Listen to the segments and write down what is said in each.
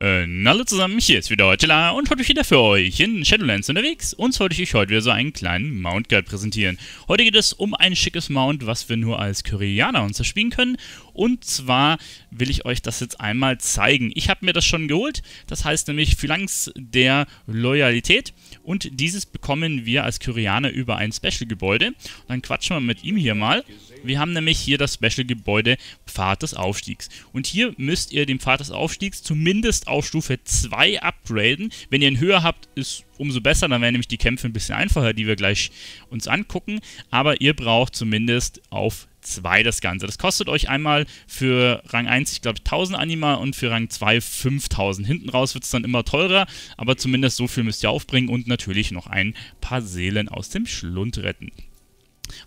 Und äh, hallo zusammen, hier ist wieder Heutela und heute wieder für euch in Shadowlands unterwegs. Und wollte ich euch heute wieder so einen kleinen Mount Guide präsentieren. Heute geht es um ein schickes Mount, was wir nur als Koreaner uns erspielen können und zwar will ich euch das jetzt einmal zeigen. Ich habe mir das schon geholt. Das heißt nämlich Phalanx der Loyalität. Und dieses bekommen wir als Koreaner über ein Special-Gebäude. Dann quatschen wir mit ihm hier mal. Wir haben nämlich hier das Special-Gebäude Pfad des Aufstiegs. Und hier müsst ihr den Pfad des Aufstiegs zumindest auf Stufe 2 upgraden. Wenn ihr ihn höher habt, ist umso besser. Dann wären nämlich die Kämpfe ein bisschen einfacher, die wir gleich uns angucken. Aber ihr braucht zumindest auf 2 das Ganze. Das kostet euch einmal für Rang 1, ich glaube, 1000 Anima und für Rang 2 5000. Hinten raus wird es dann immer teurer, aber zumindest so viel müsst ihr aufbringen und natürlich noch ein paar Seelen aus dem Schlund retten.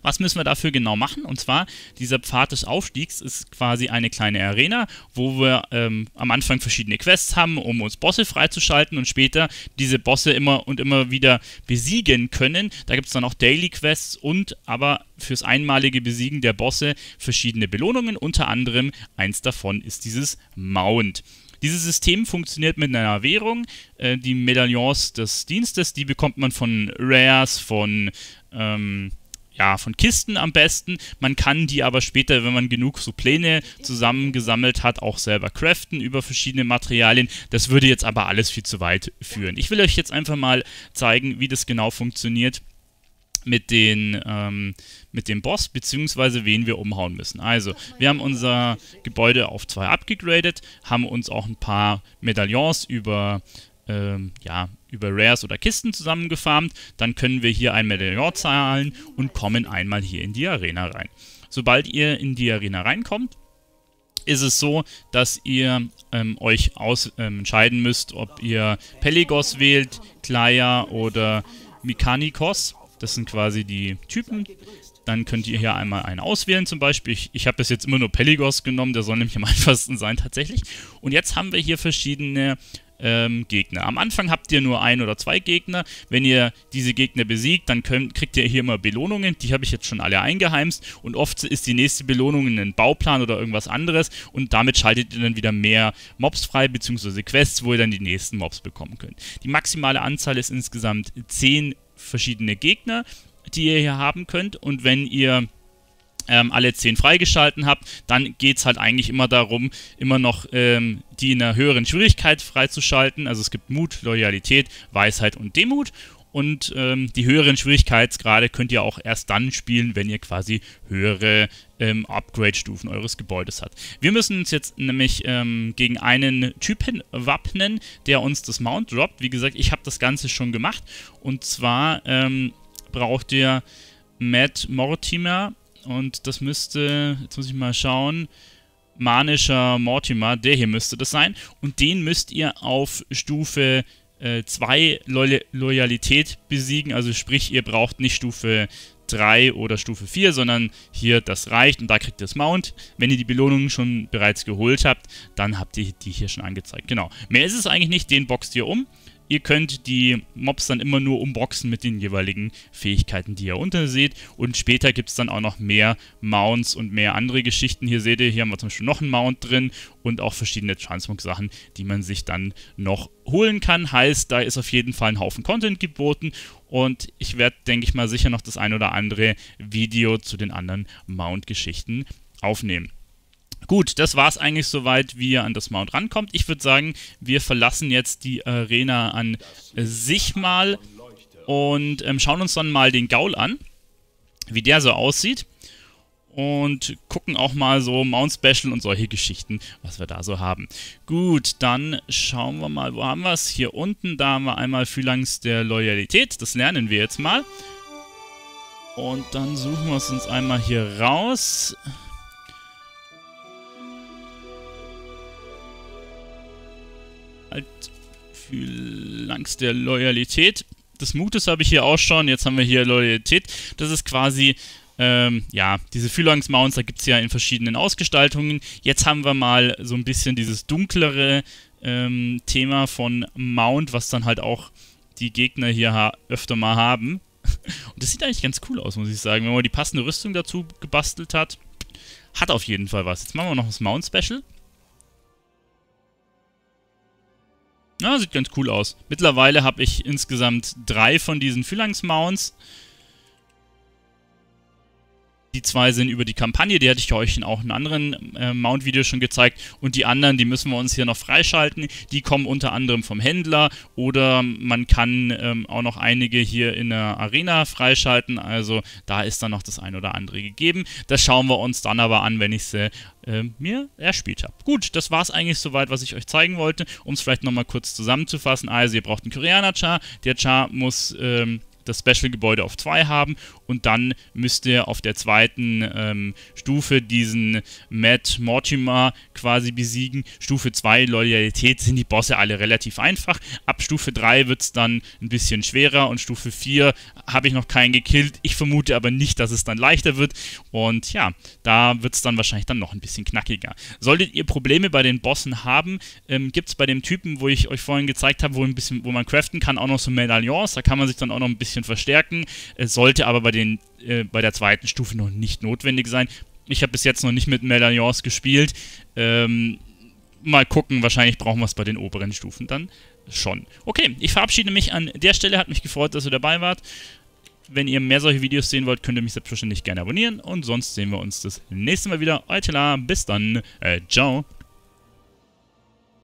Was müssen wir dafür genau machen? Und zwar, dieser Pfad des Aufstiegs ist quasi eine kleine Arena, wo wir ähm, am Anfang verschiedene Quests haben, um uns Bosse freizuschalten und später diese Bosse immer und immer wieder besiegen können. Da gibt es dann auch Daily Quests und aber fürs einmalige Besiegen der Bosse verschiedene Belohnungen. Unter anderem eins davon ist dieses Mount. Dieses System funktioniert mit einer Währung. Äh, die Medaillons des Dienstes, die bekommt man von Rares, von... Ähm, ja, von Kisten am besten. Man kann die aber später, wenn man genug so Pläne zusammengesammelt hat, auch selber craften über verschiedene Materialien. Das würde jetzt aber alles viel zu weit führen. Ich will euch jetzt einfach mal zeigen, wie das genau funktioniert mit, den, ähm, mit dem Boss, beziehungsweise wen wir umhauen müssen. Also, wir haben unser Gebäude auf 2 abgegradet, haben uns auch ein paar Medaillons über ähm, ja, über Rares oder Kisten zusammengefarmt. Dann können wir hier ein Medaillon zahlen und kommen einmal hier in die Arena rein. Sobald ihr in die Arena reinkommt, ist es so, dass ihr ähm, euch aus, ähm, entscheiden müsst, ob ihr Peligos wählt, Kleia oder Mikanikos. Das sind quasi die Typen. Dann könnt ihr hier einmal einen auswählen zum Beispiel. Ich, ich habe bis jetzt immer nur Peligos genommen, der soll nämlich am einfachsten sein tatsächlich. Und jetzt haben wir hier verschiedene ähm, Gegner. Am Anfang habt ihr nur ein oder zwei Gegner. Wenn ihr diese Gegner besiegt, dann könnt, kriegt ihr hier immer Belohnungen. Die habe ich jetzt schon alle eingeheimst. Und oft ist die nächste Belohnung ein Bauplan oder irgendwas anderes. Und damit schaltet ihr dann wieder mehr Mobs frei, beziehungsweise Quests, wo ihr dann die nächsten Mobs bekommen könnt. Die maximale Anzahl ist insgesamt 10 verschiedene Gegner, die ihr hier haben könnt. Und wenn ihr ähm, alle 10 freigeschalten habt, dann geht es halt eigentlich immer darum, immer noch ähm, die in einer höheren Schwierigkeit freizuschalten. Also es gibt Mut, Loyalität, Weisheit und Demut. Und ähm, die höheren Schwierigkeitsgrade könnt ihr auch erst dann spielen, wenn ihr quasi höhere ähm, Upgrade-Stufen eures Gebäudes habt. Wir müssen uns jetzt nämlich ähm, gegen einen Typen wappnen, der uns das Mount droppt. Wie gesagt, ich habe das Ganze schon gemacht. Und zwar ähm, braucht ihr Matt Mortimer und das müsste, jetzt muss ich mal schauen, manischer Mortimer, der hier müsste das sein. Und den müsst ihr auf Stufe 2 äh, Lo Loyalität besiegen. Also sprich, ihr braucht nicht Stufe 3 oder Stufe 4, sondern hier das reicht und da kriegt ihr das Mount. Wenn ihr die Belohnungen schon bereits geholt habt, dann habt ihr die hier schon angezeigt. Genau. Mehr ist es eigentlich nicht, den boxt ihr um. Ihr könnt die Mobs dann immer nur umboxen mit den jeweiligen Fähigkeiten, die ihr unterseht. Und später gibt es dann auch noch mehr Mounts und mehr andere Geschichten. Hier seht ihr, hier haben wir zum Beispiel noch einen Mount drin und auch verschiedene Transmog-Sachen, die man sich dann noch holen kann. Heißt, da ist auf jeden Fall ein Haufen Content geboten und ich werde, denke ich mal, sicher noch das ein oder andere Video zu den anderen Mount-Geschichten aufnehmen. Gut, das war es eigentlich soweit, wie ihr an das Mount rankommt. Ich würde sagen, wir verlassen jetzt die Arena an äh, sich mal und ähm, schauen uns dann mal den Gaul an, wie der so aussieht. Und gucken auch mal so Mount Special und solche Geschichten, was wir da so haben. Gut, dann schauen wir mal, wo haben wir es? Hier unten, da haben wir einmal Phylanx der Loyalität. Das lernen wir jetzt mal. Und dann suchen wir es uns einmal hier raus. Halt für Angst der Loyalität. Des Mutes habe ich hier auch schon. Jetzt haben wir hier Loyalität. Das ist quasi ähm, ja, diese Phalanx-Mounts, da gibt es ja in verschiedenen Ausgestaltungen. Jetzt haben wir mal so ein bisschen dieses dunklere ähm, Thema von Mount, was dann halt auch die Gegner hier öfter mal haben. Und das sieht eigentlich ganz cool aus, muss ich sagen. Wenn man die passende Rüstung dazu gebastelt hat, hat auf jeden Fall was. Jetzt machen wir noch das Mount-Special. Ja, sieht ganz cool aus. Mittlerweile habe ich insgesamt drei von diesen Phalanx-Mounts. Die zwei sind über die Kampagne, die hatte ich euch in auch in anderen äh, Mount-Videos schon gezeigt. Und die anderen, die müssen wir uns hier noch freischalten. Die kommen unter anderem vom Händler oder man kann ähm, auch noch einige hier in der Arena freischalten. Also da ist dann noch das ein oder andere gegeben. Das schauen wir uns dann aber an, wenn ich sie äh, ähm, mir erspielt habe. Gut, das war es eigentlich soweit, was ich euch zeigen wollte. Um es vielleicht nochmal kurz zusammenzufassen. Also ihr braucht einen Koreaner-Char. Der Char muss... Ähm, das Special-Gebäude auf 2 haben und dann müsst ihr auf der zweiten ähm, Stufe diesen Matt Mortimer quasi besiegen. Stufe 2 Loyalität sind die Bosse alle relativ einfach. Ab Stufe 3 wird es dann ein bisschen schwerer und Stufe 4 habe ich noch keinen gekillt. Ich vermute aber nicht, dass es dann leichter wird und ja, da wird es dann wahrscheinlich dann noch ein bisschen knackiger. Solltet ihr Probleme bei den Bossen haben, ähm, gibt es bei dem Typen, wo ich euch vorhin gezeigt habe, wo, wo man craften kann, auch noch so Medaillons. Da kann man sich dann auch noch ein bisschen bisschen verstärken, sollte aber bei, den, äh, bei der zweiten Stufe noch nicht notwendig sein. Ich habe bis jetzt noch nicht mit Medaillons gespielt. Ähm, mal gucken, wahrscheinlich brauchen wir es bei den oberen Stufen dann schon. Okay, ich verabschiede mich an der Stelle. Hat mich gefreut, dass ihr dabei wart. Wenn ihr mehr solche Videos sehen wollt, könnt ihr mich selbstverständlich gerne abonnieren. Und sonst sehen wir uns das nächste Mal wieder. Euer Tela, bis dann. Äh, ciao.